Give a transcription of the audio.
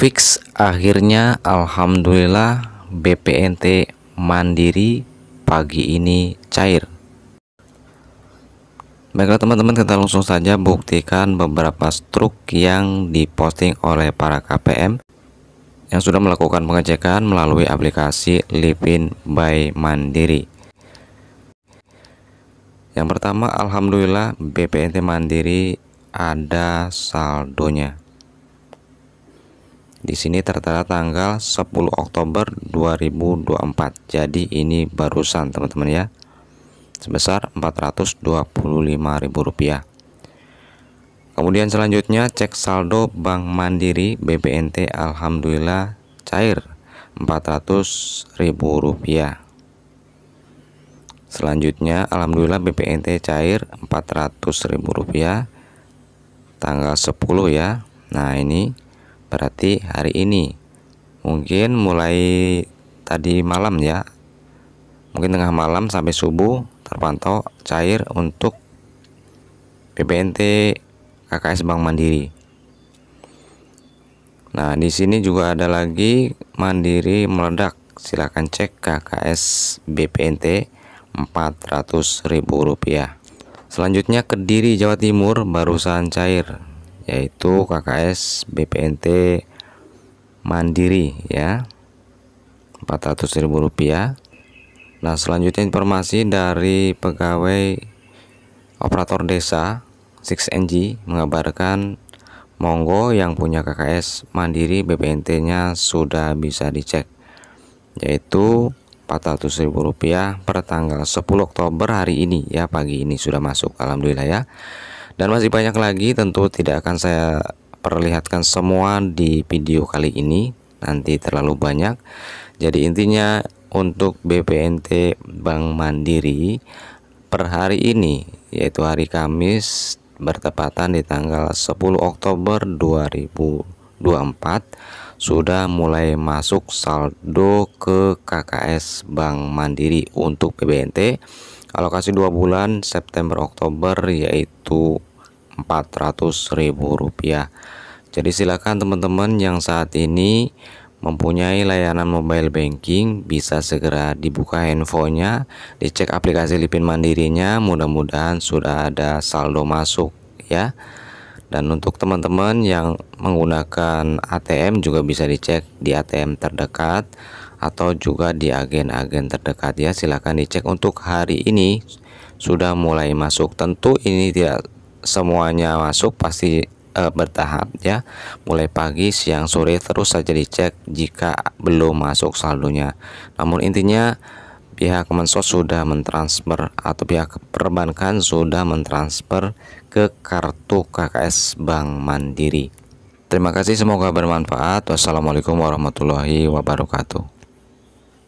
fix akhirnya Alhamdulillah BPNT Mandiri pagi ini cair Baiklah teman-teman kita langsung saja buktikan beberapa struk yang diposting oleh para KPM yang sudah melakukan pengecekan melalui aplikasi Livin by Mandiri yang pertama Alhamdulillah BPNT Mandiri ada saldonya di sini tertera tanggal 10 Oktober 2024. Jadi ini barusan teman-teman ya. Sebesar Rp425.000. Kemudian selanjutnya cek saldo Bank Mandiri BBNT alhamdulillah cair Rp400.000. Selanjutnya alhamdulillah BPNT cair Rp400.000 tanggal 10 ya. Nah, ini berarti hari ini mungkin mulai tadi malam ya mungkin tengah malam sampai subuh terpantau cair untuk BPNT KKS Bank Mandiri. Nah, di sini juga ada lagi Mandiri meledak. Silahkan cek KKS BPNT Rp400.000. Selanjutnya Kediri Jawa Timur barusan cair yaitu KKS BPNT Mandiri ya Rp400.000 nah selanjutnya informasi dari pegawai operator desa 6NG mengabarkan Monggo yang punya KKS Mandiri BPNT nya sudah bisa dicek yaitu Rp400.000 per tanggal 10 Oktober hari ini ya pagi ini sudah masuk alhamdulillah ya dan masih banyak lagi tentu tidak akan saya perlihatkan semua di video kali ini nanti terlalu banyak jadi intinya untuk BPNT Bank Mandiri per hari ini yaitu hari Kamis bertepatan di tanggal 10 Oktober 2024 sudah mulai masuk saldo ke KKS Bank Mandiri untuk BBNT alokasi dua bulan September Oktober yaitu Rp400.000 jadi silakan teman-teman yang saat ini mempunyai layanan mobile banking bisa segera dibuka handphonenya dicek aplikasi Lipin Mandirinya mudah-mudahan sudah ada saldo masuk ya dan untuk teman-teman yang menggunakan ATM juga bisa dicek di ATM terdekat atau juga di agen-agen terdekat ya Silakan dicek untuk hari ini sudah mulai masuk tentu ini tidak semuanya masuk pasti e, bertahap ya mulai pagi siang sore terus saja dicek jika belum masuk saldonya namun intinya pihak Kemensos sudah mentransfer atau pihak perbankan sudah mentransfer ke kartu KKS Bank Mandiri. Terima kasih, semoga bermanfaat. Wassalamualaikum warahmatullahi wabarakatuh.